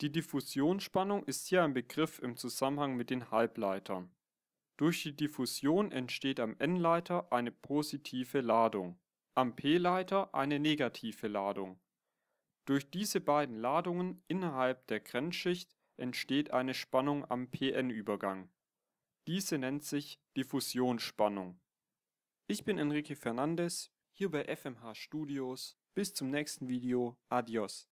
Die Diffusionsspannung ist hier ein Begriff im Zusammenhang mit den Halbleitern. Durch die Diffusion entsteht am n-Leiter eine positive Ladung, am p-Leiter eine negative Ladung. Durch diese beiden Ladungen innerhalb der Grenzschicht entsteht eine Spannung am pn-Übergang. Diese nennt sich Diffusionsspannung. Ich bin Enrique Fernandes, hier bei FMH Studios. Bis zum nächsten Video. Adios.